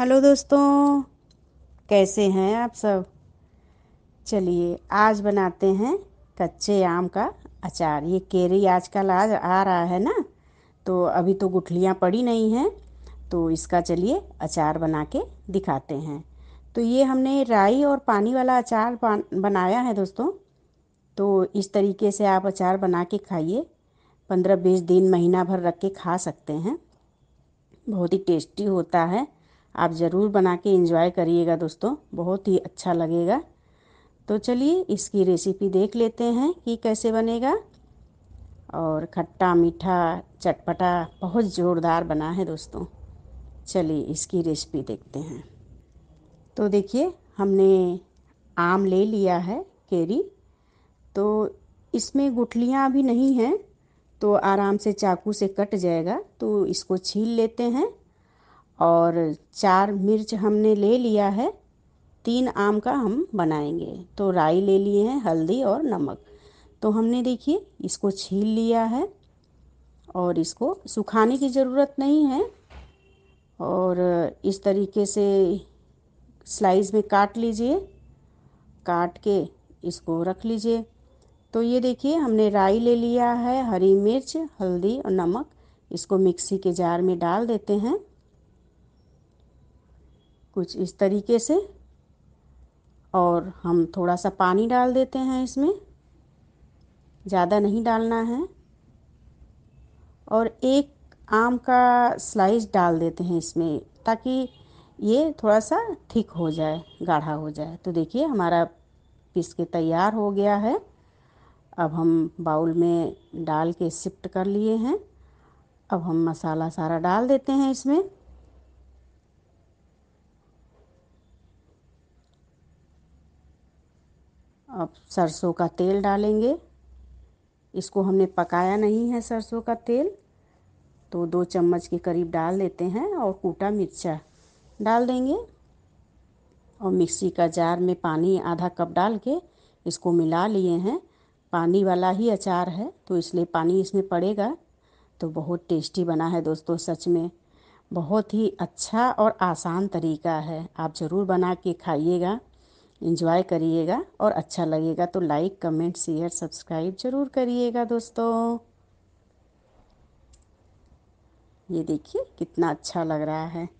hello दोस्तों कैसे हैं आप सब चलिए आज बनाते हैं कच्चे आम का अचार ये केरी आजकल आज आ रहा है ना तो अभी तो गुठलियाँ पड़ी नहीं हैं तो इसका चलिए अचार बना के दिखाते हैं तो ये हमने राई और पानी वाला अचार बनाया है दोस्तों तो इस तरीके से आप अचार बना के खाइए पंद्रह बीस दिन महीना भर रख के खा सकते हैं बहुत ही टेस्टी होता है आप ज़रूर बना के इंजॉय करिएगा दोस्तों बहुत ही अच्छा लगेगा तो चलिए इसकी रेसिपी देख लेते हैं कि कैसे बनेगा और खट्टा मीठा चटपटा बहुत ज़ोरदार बना है दोस्तों चलिए इसकी रेसिपी देखते हैं तो देखिए हमने आम ले लिया है केरी तो इसमें गुठलियाँ भी नहीं हैं तो आराम से चाकू से कट जाएगा तो इसको छील लेते हैं और चार मिर्च हमने ले लिया है तीन आम का हम बनाएंगे तो राई ले लिए हैं हल्दी और नमक तो हमने देखिए इसको छील लिया है और इसको सुखाने की ज़रूरत नहीं है और इस तरीके से स्लाइस में काट लीजिए काट के इसको रख लीजिए तो ये देखिए हमने राई ले लिया है हरी मिर्च हल्दी और नमक इसको मिक्सी के जार में डाल देते हैं कुछ इस तरीके से और हम थोड़ा सा पानी डाल देते हैं इसमें ज़्यादा नहीं डालना है और एक आम का स्लाइस डाल देते हैं इसमें ताकि ये थोड़ा सा थिक हो जाए गाढ़ा हो जाए तो देखिए हमारा पीस के तैयार हो गया है अब हम बाउल में डाल के शिफ्ट कर लिए हैं अब हम मसाला सारा डाल देते हैं इसमें अब सरसों का तेल डालेंगे इसको हमने पकाया नहीं है सरसों का तेल तो दो चम्मच के करीब डाल देते हैं और कूटा मिर्चा डाल देंगे और मिक्सी का जार में पानी आधा कप डाल के इसको मिला लिए हैं पानी वाला ही अचार है तो इसलिए पानी इसमें पड़ेगा तो बहुत टेस्टी बना है दोस्तों सच में बहुत ही अच्छा और आसान तरीका है आप ज़रूर बना के खाइएगा इंजॉय करिएगा और अच्छा लगेगा तो लाइक कमेंट शेयर सब्सक्राइब ज़रूर करिएगा दोस्तों ये देखिए कितना अच्छा लग रहा है